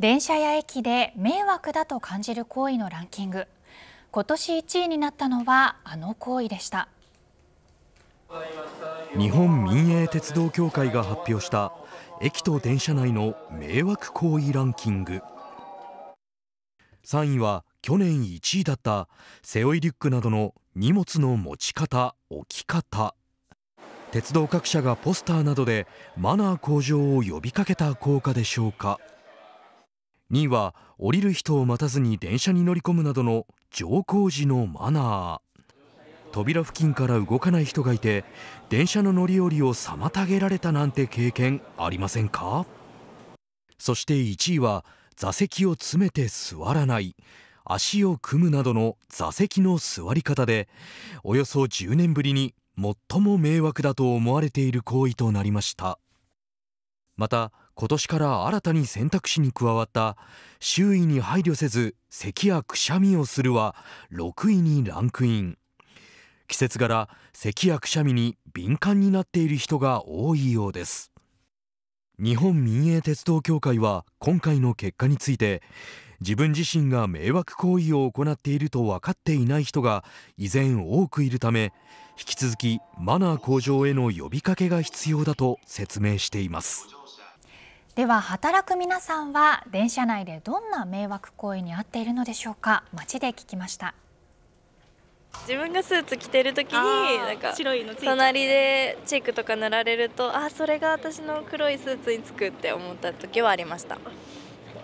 電車や駅で迷惑だと感じる行為のランキング今年1位になったのはあの行為でした日本民営鉄道協会が発表した駅と電車内の迷惑行為ランキング3位は去年1位だった背負いリュックなどの荷物の持ち方置き方鉄道各社がポスターなどでマナー向上を呼びかけた効果でしょうか2位は降りる人を待たずに電車に乗り込むなどの乗降時のマナー扉付近から動かない人がいて電車の乗り降りを妨げられたなんて経験ありませんかそして1位は座席を詰めて座らない足を組むなどの座席の座り方でおよそ10年ぶりに最も迷惑だと思われている行為となりましたまた今年から新たに選択肢に加わった周囲に配慮せず咳やくしゃみをするは6位にランクイン季節柄咳やくしゃみに敏感になっている人が多いようです日本民営鉄道協会は今回の結果について自分自身が迷惑行為を行っていると分かっていない人が依然多くいるため引き続きマナー向上への呼びかけが必要だと説明しています。では働く皆さんは電車内でどんな迷惑行為に遭っているのでしょうか街で聞きました自分がスーツ着てる時になんか隣でチェックとか塗られるとあそれが私の黒いスーツにつくって思った時はありました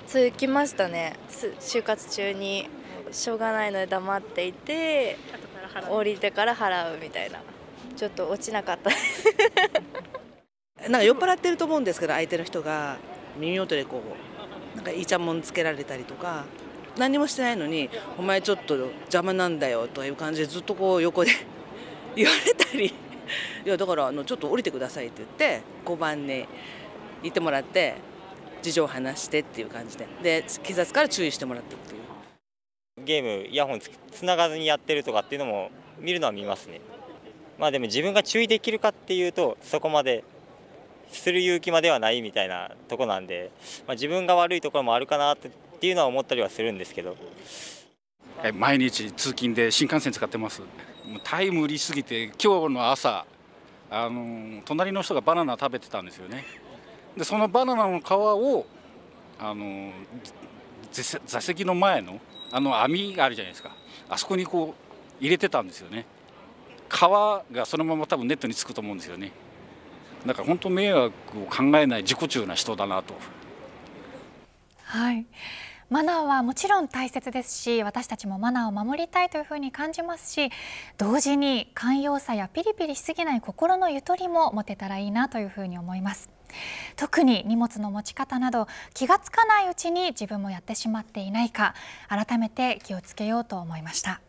つきましたね就活中にしょうがないので黙っていて降りてから払うみたいなちょっと落ちなかったなんか酔っ払ってると思うんですけど相手の人が耳元でこうなんかいちゃもんつけられたりとか何もしてないのに「お前ちょっと邪魔なんだよ」という感じでずっとこう横で 言われたりいやだからあのちょっと降りてくださいって言って交番に行ってもらって事情を話してっていう感じでで警察から注意してもらってっていうゲームイヤホンつながずにやってるとかっていうのも見るのは見ますねまあでも自分が注意できるかっていうとそこまでする勇気まではないみたいなとこなんで、まあ、自分が悪いところもあるかなっていうのは思ったりはするんですけど毎日通勤で新幹線使ってますもうタイムリーすぎて今日の朝あの隣の人がバナナ食べてたんですよねでそのバナナの皮をあの座席の前のあの網があるじゃないですかあそこにこう入れてたんですよね皮がそのまま多分ネットにつくと思うんですよねんか本当迷惑を考えない自己中な人だなと。はいマナーはもちろん大切ですし私たちもマナーを守りたいというふうに感じますし同時に寛容さやピリピリしすぎない心のゆとりも持てたらいいなというふうに思います特に荷物の持ち方など気がつかないうちに自分もやってしまっていないか改めて気をつけようと思いました。